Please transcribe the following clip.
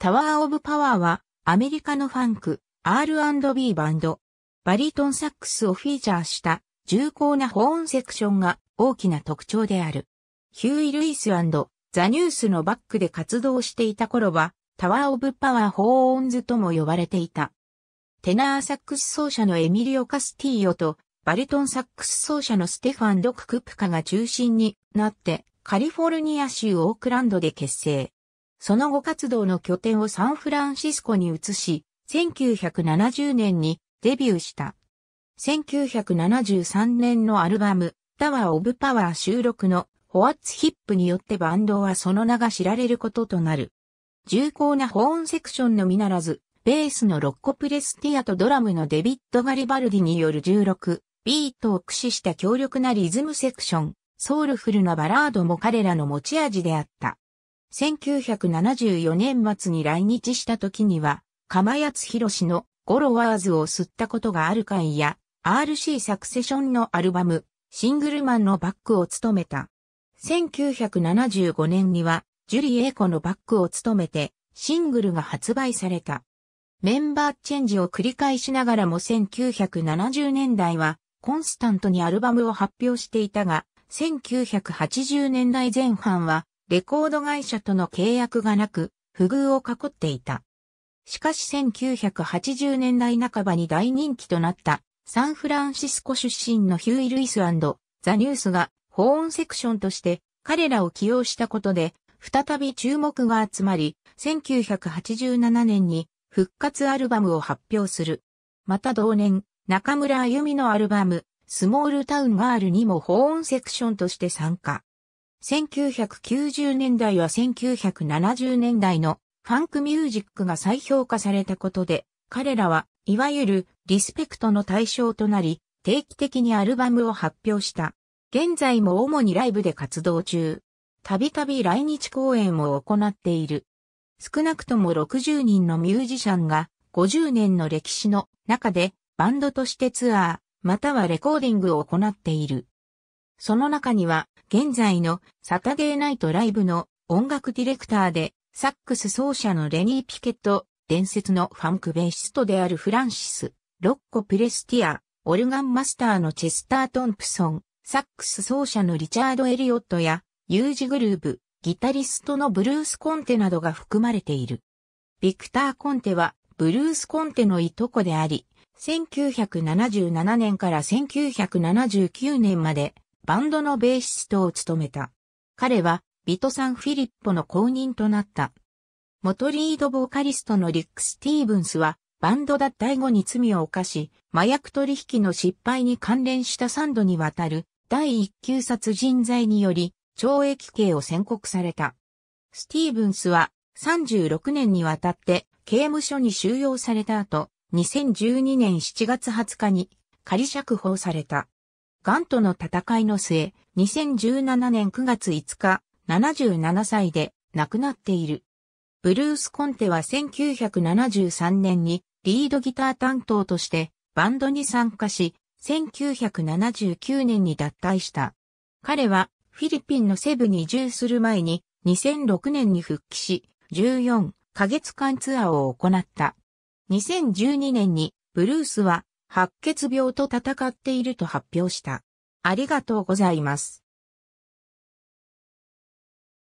タワー・オブ・パワーはアメリカのファンク、R&B バンド、バリトンサックスをフィーチャーした重厚な保温セクションが大きな特徴である。ヒューイ・ルイスザ・ニュースのバックで活動していた頃は、タワー・オブ・パワー・ホーンズとも呼ばれていた。テナーサックス奏者のエミリオ・カスティーヨと、バリトンサックス奏者のステファン・ドク・クプカが中心になって、カリフォルニア州オークランドで結成。その後活動の拠点をサンフランシスコに移し、1970年にデビューした。1973年のアルバム、タワー・オブ・パワー収録のホワッツ・ヒップによってバンドはその名が知られることとなる。重厚なホーンセクションのみならず、ベースのロッコ・プレスティアとドラムのデビッド・ガリバルディによる16、ビートを駆使した強力なリズムセクション、ソウルフルなバラードも彼らの持ち味であった。1974年末に来日した時には、釜安博のゴロワーズを吸ったことがある会や、RC サクセションのアルバム、シングルマンのバックを務めた。1975年には、ジュリエイコのバックを務めて、シングルが発売された。メンバーチェンジを繰り返しながらも1970年代は、コンスタントにアルバムを発表していたが、1980年代前半は、レコード会社との契約がなく、不遇を囲っていた。しかし1980年代半ばに大人気となったサンフランシスコ出身のヒューイ・ルイスザ・ニュースがーンセクションとして彼らを起用したことで再び注目が集まり1987年に復活アルバムを発表する。また同年、中村あゆみのアルバムスモールタウンガールにもーンセクションとして参加。1990年代は1970年代のファンクミュージックが再評価されたことで、彼らはいわゆるリスペクトの対象となり、定期的にアルバムを発表した。現在も主にライブで活動中。たびたび来日公演を行っている。少なくとも60人のミュージシャンが50年の歴史の中でバンドとしてツアー、またはレコーディングを行っている。その中には、現在のサタデーナイトライブの音楽ディレクターで、サックス奏者のレニー・ピケット、伝説のファンクベーシストであるフランシス、ロッコ・プレスティア、オルガンマスターのチェスター・トンプソン、サックス奏者のリチャード・エリオットや、ユージ・グループ、ギタリストのブルース・コンテなどが含まれている。ビクター・コンテは、ブルース・コンテのいとこであり、1977年から1979年までバンドのベーシストを務めた。彼は、ビトさん・フィリッポの公認となった。元リードボーカリストのリック・スティーブンスは、バンド脱退後に罪を犯し、麻薬取引の失敗に関連した3度にわたる第1級殺人罪により、懲役刑を宣告された。スティーブンスは36年にわたって刑務所に収容された後、2012年7月20日に仮釈放された。ガンとの戦いの末、2017年9月5日、77歳で亡くなっている。ブルース・コンテは1973年にリードギター担当としてバンドに参加し、1979年に脱退した。彼はフィリピンのセブに移住する前に2006年に復帰し、14ヶ月間ツアーを行った。2012年にブルースは白血病と戦っていると発表した。ありがとうございます。